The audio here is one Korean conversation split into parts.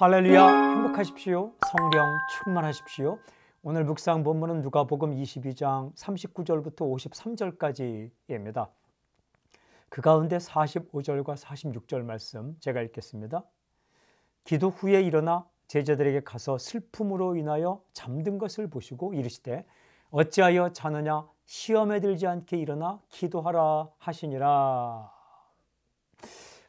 할렐루야 행복하십시오 성령 충만하십시오 오늘 묵상 본문은 누가복음 22장 39절부터 53절까지입니다 그 가운데 45절과 46절 말씀 제가 읽겠습니다 기도 후에 일어나 제자들에게 가서 슬픔으로 인하여 잠든 것을 보시고 이르시되 어찌하여 자느냐 시험에 들지 않게 일어나 기도하라 하시니라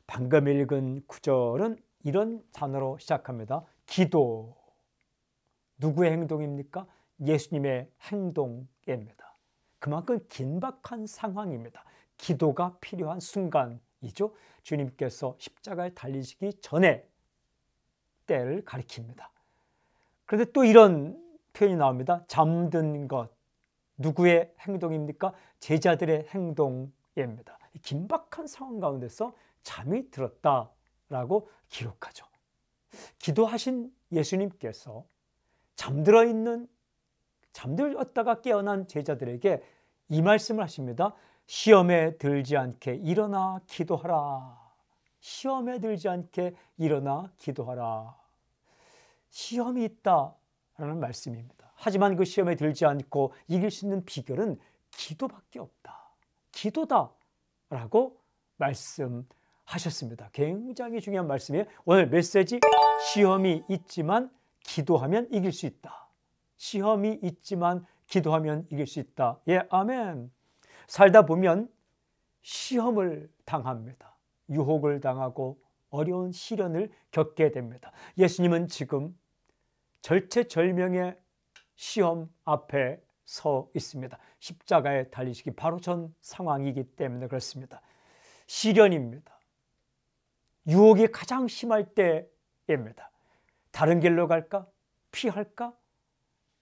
방금 읽은 구절은 이런 단어로 시작합니다. 기도. 누구의 행동입니까? 예수님의 행동입니다. 그만큼 긴박한 상황입니다. 기도가 필요한 순간이죠. 주님께서 십자가에 달리시기 전에 때를 가리킵니다. 그런데 또 이런 표현이 나옵니다. 잠든 것. 누구의 행동입니까? 제자들의 행동입니다. 긴박한 상황 가운데서 잠이 들었다 라고 기록하죠. 기도하신 예수님께서 잠들어 있는, 잠들었다가 깨어난 제자들에게 이 말씀을 하십니다. 시험에 들지 않게 일어나 기도하라. 시험에 들지 않게 일어나 기도하라. 시험이 있다라는 말씀입니다. 하지만 그 시험에 들지 않고 이길 수 있는 비결은 기도밖에 없다. 기도다라고 말씀 하셨습니다. 굉장히 중요한 말씀이에요. 오늘 메시지 시험이 있지만 기도하면 이길 수 있다. 시험이 있지만 기도하면 이길 수 있다. 예, 아멘. 살다 보면 시험을 당합니다. 유혹을 당하고 어려운 시련을 겪게 됩니다. 예수님은 지금 절체절명의 시험 앞에 서 있습니다. 십자가에 달리시기 바로 전 상황이기 때문에 그렇습니다. 시련입니다. 유혹이 가장 심할 때입니다. 다른 길로 갈까? 피할까?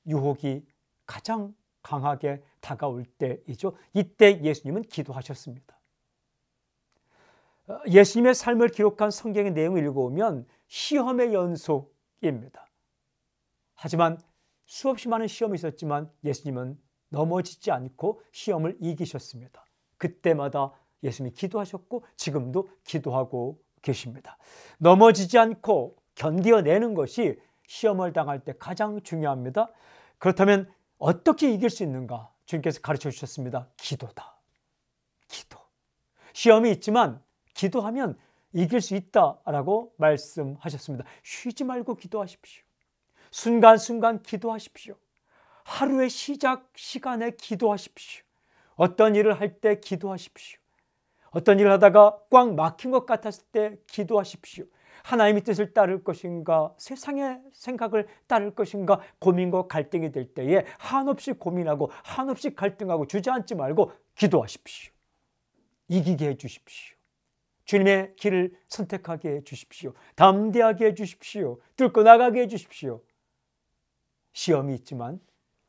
유혹이 가장 강하게 다가올 때이죠. 이때 예수님은 기도하셨습니다. 어, 예수님의 삶을 기록한 성경의 내용을 읽어오면 시험의 연속입니다. 하지만 수없이 많은 시험이 있었지만 예수님은 넘어지지 않고 시험을 이기셨습니다. 그때마다 예수님이 기도하셨고 지금도 기도하고 계십니다. 넘어지지 않고 견디어내는 것이 시험을 당할 때 가장 중요합니다. 그렇다면 어떻게 이길 수 있는가? 주님께서 가르쳐 주셨습니다. 기도다. 기도. 시험이 있지만 기도하면 이길 수 있다라고 말씀하셨습니다. 쉬지 말고 기도하십시오. 순간순간 기도하십시오. 하루의 시작 시간에 기도하십시오. 어떤 일을 할 때 기도하십시오. 어떤 일을 하다가 꽉 막힌 것 같았을 때 기도하십시오. 하나님의 뜻을 따를 것인가 세상의 생각을 따를 것인가 고민과 갈등이 될 때에 한없이 고민하고 한없이 갈등하고 주저앉지 말고 기도하십시오. 이기게 해 주십시오. 주님의 길을 선택하게 해 주십시오. 담대하게 해 주십시오. 뚫고 나가게 해 주십시오. 시험이 있지만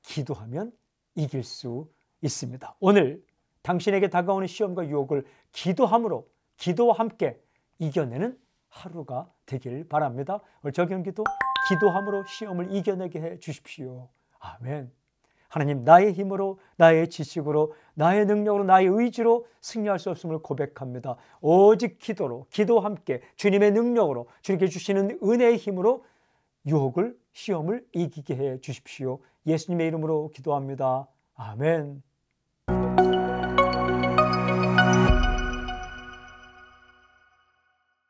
기도하면 이길 수 있습니다. 오늘 당신에게 다가오는 시험과 유혹을 기도함으로 기도와 함께 이겨내는 하루가 되길 바랍니다. 오늘 저경기도 기도함으로 시험을 이겨내게 해 주십시오. 아멘. 하나님 나의 힘으로 나의 지식으로 나의 능력으로 나의 의지로 승리할 수 없음을 고백합니다. 오직 기도로 기도와 함께 주님의 능력으로 주님께 주시는 은혜의 힘으로 유혹을 시험을 이기게 해 주십시오. 예수님의 이름으로 기도합니다. 아멘.